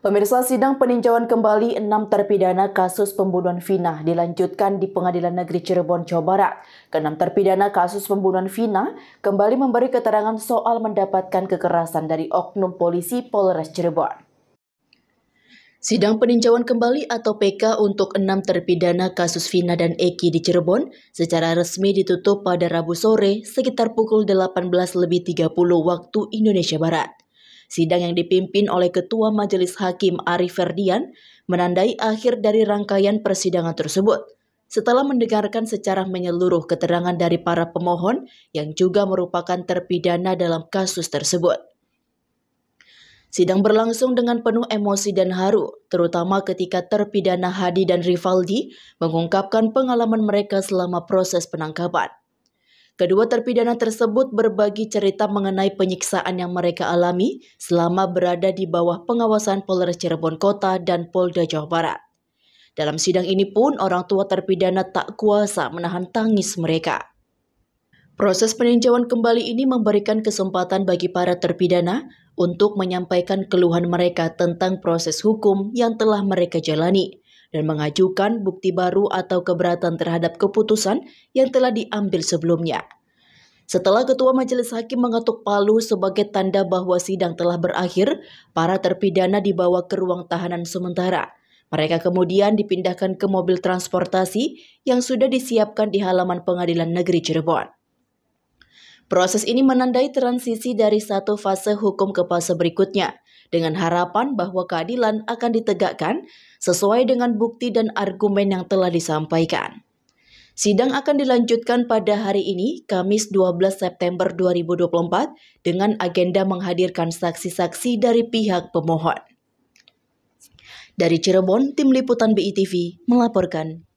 Pemirsa sidang peninjauan kembali enam terpidana kasus pembunuhan Vina dilanjutkan di Pengadilan Negeri Cirebon, Jawa Barat. Keenam terpidana kasus pembunuhan Vina kembali memberi keterangan soal mendapatkan kekerasan dari oknum polisi Polres Cirebon. Sidang peninjauan kembali atau PK untuk enam terpidana kasus Vina dan Eki di Cirebon secara resmi ditutup pada Rabu sore sekitar pukul 18.30 waktu Indonesia Barat. Sidang yang dipimpin oleh Ketua Majelis Hakim Arief Ferdian menandai akhir dari rangkaian persidangan tersebut. Setelah mendengarkan secara menyeluruh keterangan dari para pemohon yang juga merupakan terpidana dalam kasus tersebut. Sidang berlangsung dengan penuh emosi dan haru, terutama ketika terpidana Hadi dan Rivaldi mengungkapkan pengalaman mereka selama proses penangkapan. Kedua terpidana tersebut berbagi cerita mengenai penyiksaan yang mereka alami selama berada di bawah pengawasan Polres Cirebon Kota dan Polda Jawa Barat. Dalam sidang ini pun orang tua terpidana tak kuasa menahan tangis mereka. Proses peninjauan kembali ini memberikan kesempatan bagi para terpidana untuk menyampaikan keluhan mereka tentang proses hukum yang telah mereka jalani dan mengajukan bukti baru atau keberatan terhadap keputusan yang telah diambil sebelumnya. Setelah Ketua Majelis Hakim mengetuk palu sebagai tanda bahwa sidang telah berakhir, para terpidana dibawa ke ruang tahanan sementara. Mereka kemudian dipindahkan ke mobil transportasi yang sudah disiapkan di halaman pengadilan negeri Cirebon. Proses ini menandai transisi dari satu fase hukum ke fase berikutnya dengan harapan bahwa keadilan akan ditegakkan sesuai dengan bukti dan argumen yang telah disampaikan. Sidang akan dilanjutkan pada hari ini, Kamis 12 September 2024, dengan agenda menghadirkan saksi-saksi dari pihak pemohon. Dari Cirebon, Tim Liputan BITV melaporkan.